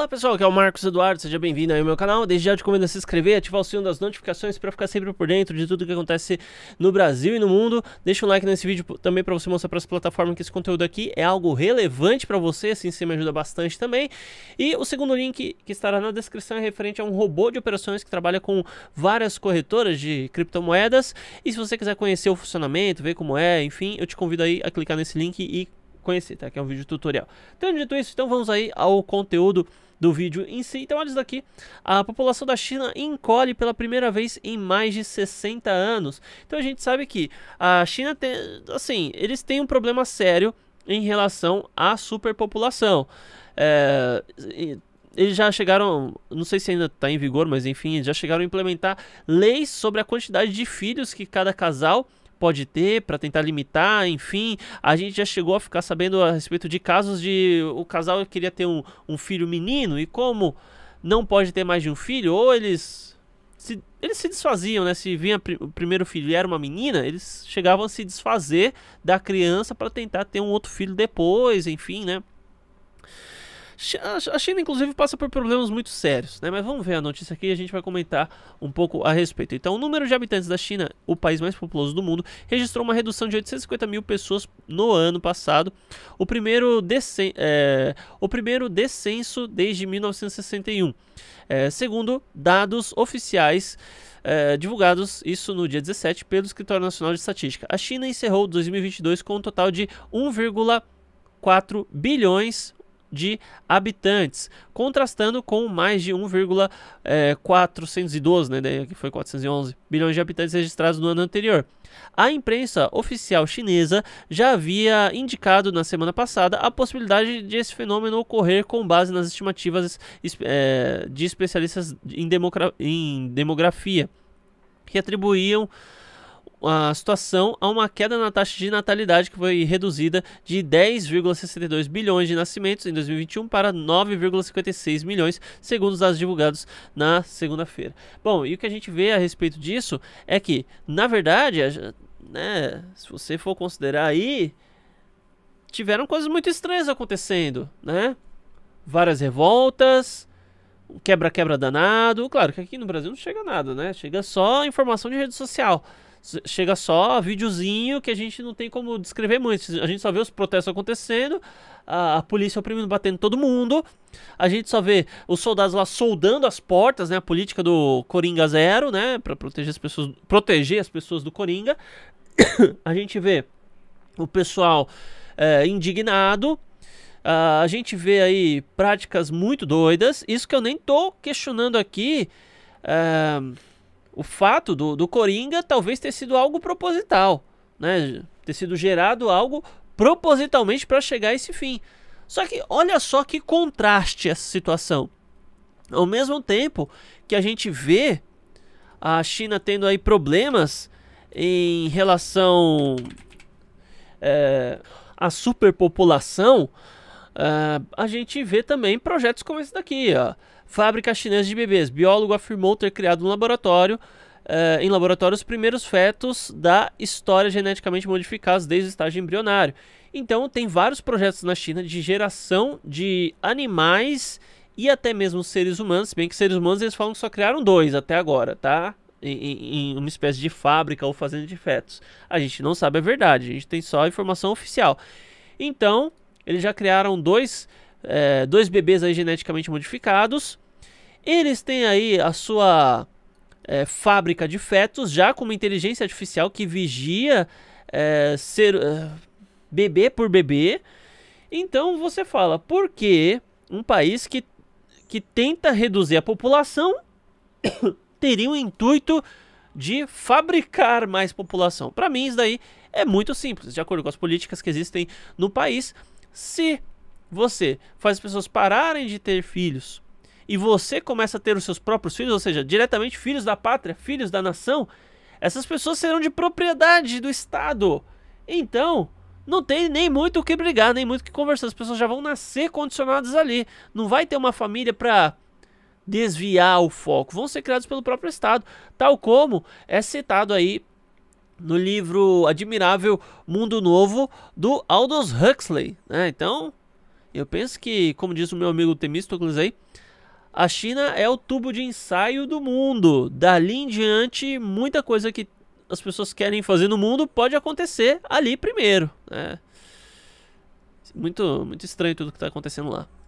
Olá pessoal, aqui é o Marcos Eduardo, seja bem-vindo ao meu canal. Desde já te convido a se inscrever, ativar o sino das notificações para ficar sempre por dentro de tudo que acontece no Brasil e no mundo. Deixa um like nesse vídeo também para você mostrar para as plataformas que esse conteúdo aqui é algo relevante para você, assim você me ajuda bastante também. E o segundo link que estará na descrição é referente a um robô de operações que trabalha com várias corretoras de criptomoedas. E se você quiser conhecer o funcionamento, ver como é, enfim, eu te convido aí a clicar nesse link e conhecer, tá? Que é um vídeo tutorial. Tendo dito isso, então vamos aí ao conteúdo do vídeo em si. Então, olha isso daqui. A população da China encolhe pela primeira vez em mais de 60 anos. Então, a gente sabe que a China tem, assim, eles têm um problema sério em relação à superpopulação. É, eles já chegaram, não sei se ainda está em vigor, mas enfim, já chegaram a implementar leis sobre a quantidade de filhos que cada casal pode ter para tentar limitar, enfim. A gente já chegou a ficar sabendo a respeito de casos de o casal queria ter um, um filho menino e como não pode ter mais de um filho, ou eles se, eles se desfaziam, né? Se vinha o primeiro filho e era uma menina, eles chegavam a se desfazer da criança para tentar ter um outro filho depois, enfim, né? A China, inclusive, passa por problemas muito sérios, né? Mas vamos ver a notícia aqui e a gente vai comentar um pouco a respeito. Então, o número de habitantes da China, o país mais populoso do mundo, registrou uma redução de 850 mil pessoas no ano passado, o primeiro, decen é, o primeiro descenso desde 1961, é, segundo dados oficiais. É, divulgados isso no dia 17 pelo Escritório Nacional de Estatística. A China encerrou 2022 com um total de 1,4 bilhões de habitantes, contrastando com mais de 1,412, é, né, que foi 411 bilhões de habitantes registrados no ano anterior. A imprensa oficial chinesa já havia indicado na semana passada a possibilidade de esse fenômeno ocorrer com base nas estimativas é, de especialistas em, em demografia, que atribuíam a situação a uma queda na taxa de natalidade que foi reduzida de 10,62 bilhões de nascimentos em 2021 para 9,56 milhões, segundo os dados divulgados na segunda-feira. Bom, e o que a gente vê a respeito disso é que, na verdade, né, se você for considerar aí, tiveram coisas muito estranhas acontecendo, né? Várias revoltas, quebra-quebra danado. Claro que aqui no Brasil não chega nada, né? Chega só informação de rede social chega só videozinho que a gente não tem como descrever muito. A gente só vê os protestos acontecendo, a, a polícia oprimindo, batendo todo mundo. A gente só vê os soldados lá soldando as portas, né? A política do Coringa Zero, né? Pra proteger as pessoas, proteger as pessoas do Coringa. a gente vê o pessoal é, indignado. Uh, a gente vê aí práticas muito doidas. Isso que eu nem tô questionando aqui. Uh, o fato do, do Coringa talvez ter sido algo proposital, né? Ter sido gerado algo propositalmente para chegar a esse fim. Só que olha só que contraste essa situação. Ao mesmo tempo que a gente vê a China tendo aí problemas em relação é, à superpopulação, Uh, a gente vê também projetos como esse daqui, ó. Fábrica chinesa de bebês. Biólogo afirmou ter criado um laboratório, uh, em laboratório, os primeiros fetos da história geneticamente modificados desde o estágio embrionário. Então, tem vários projetos na China de geração de animais e até mesmo seres humanos, se bem que seres humanos eles falam que só criaram dois até agora, tá? Em, em, uma espécie de fábrica ou fazenda de fetos. A gente não sabe a verdade, a gente tem só a informação oficial. Então, eles já criaram dois, é, dois bebês aí geneticamente modificados. Eles têm aí a sua é, fábrica de fetos, já com uma inteligência artificial que vigia é, ser, bebê por bebê. Então você fala, por que um país que, que tenta reduzir a população teria o intuito de fabricar mais população? Para mim, isso daí é muito simples, de acordo com as políticas que existem no país. Se você faz as pessoas pararem de ter filhos e você começa a ter os seus próprios filhos, ou seja, diretamente filhos da pátria, filhos da nação, essas pessoas serão de propriedade do Estado. Então, não tem nem muito o que brigar, nem muito o que conversar. As pessoas já vão nascer condicionadas ali. Não vai ter uma família para desviar o foco. Vão ser criados pelo próprio Estado, tal como é citado aí no livro Admirável Mundo Novo do Aldous Huxley. Né? Então, eu penso que, como diz o meu amigo Temístocles aí, a China é o tubo de ensaio do mundo. Dali em diante, muita coisa que as pessoas querem fazer no mundo pode acontecer ali primeiro. Né? Muito, muito estranho tudo que está acontecendo lá.